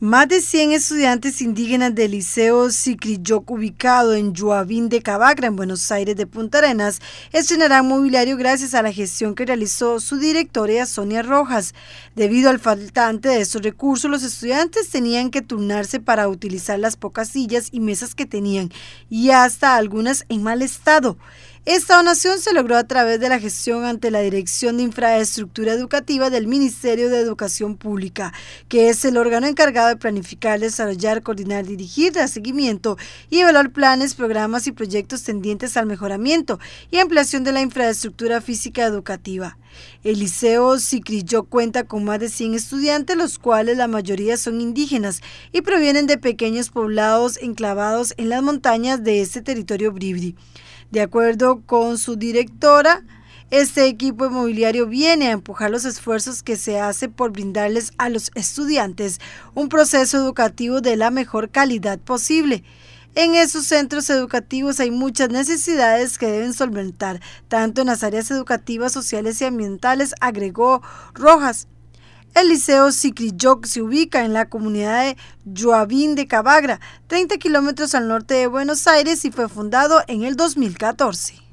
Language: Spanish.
Más de 100 estudiantes indígenas del Liceo Sicriyoc, ubicado en Joavín de Cabacra, en Buenos Aires de Punta Arenas, estrenarán mobiliario gracias a la gestión que realizó su directora Sonia Rojas. Debido al faltante de estos recursos, los estudiantes tenían que turnarse para utilizar las pocas sillas y mesas que tenían, y hasta algunas en mal estado. Esta donación se logró a través de la gestión ante la Dirección de Infraestructura Educativa del Ministerio de Educación Pública, que es el órgano encargado de planificar, desarrollar, coordinar, dirigir, dar seguimiento y evaluar planes, programas y proyectos tendientes al mejoramiento y ampliación de la infraestructura física educativa. El Liceo Cicrillo cuenta con más de 100 estudiantes, los cuales la mayoría son indígenas y provienen de pequeños poblados enclavados en las montañas de este territorio bribri. De acuerdo con su directora, este equipo inmobiliario viene a empujar los esfuerzos que se hace por brindarles a los estudiantes un proceso educativo de la mejor calidad posible. En esos centros educativos hay muchas necesidades que deben solventar, tanto en las áreas educativas, sociales y ambientales, agregó Rojas. El Liceo Sikriyok se ubica en la comunidad de Joavín de Cabagra, 30 kilómetros al norte de Buenos Aires y fue fundado en el 2014.